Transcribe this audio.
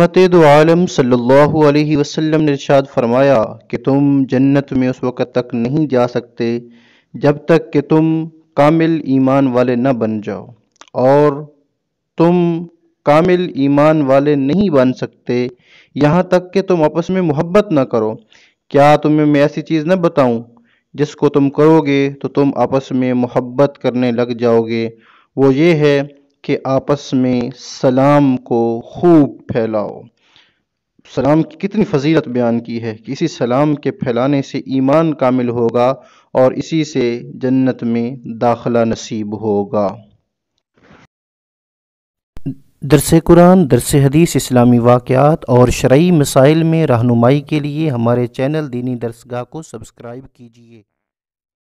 मत आलम सल्लल्लाहु अलैहि वसल्लम ने इरशाद फरमाया कि तुम जन्नत में उस वक़्त तक नहीं जा सकते जब तक कि तुम कामिल ईमान वाले न बन जाओ और तुम कामिल ईमान वाले नहीं बन सकते यहाँ तक कि तुम आपस में मोहब्बत न करो क्या तुम्हें मैं ऐसी चीज़ न बताऊँ जिसको तुम करोगे तो तुम आपस में मोहब्बत करने लग जाओगे वो ये है कि आपस में सलाम को खूब फैलाओ सलाम की कितनी फजीलत बयान की है कि इसी सलाम के फैलाने से ईमान कामिल होगा और इसी से जन्नत में दाखला नसीब होगा दरस कुरान दरस हदीस इस्लामी वाक़ात और शर्य मसाइल में रहनुमाई के लिए हमारे चैनल दीनी दरसगाह को सब्सक्राइब कीजिए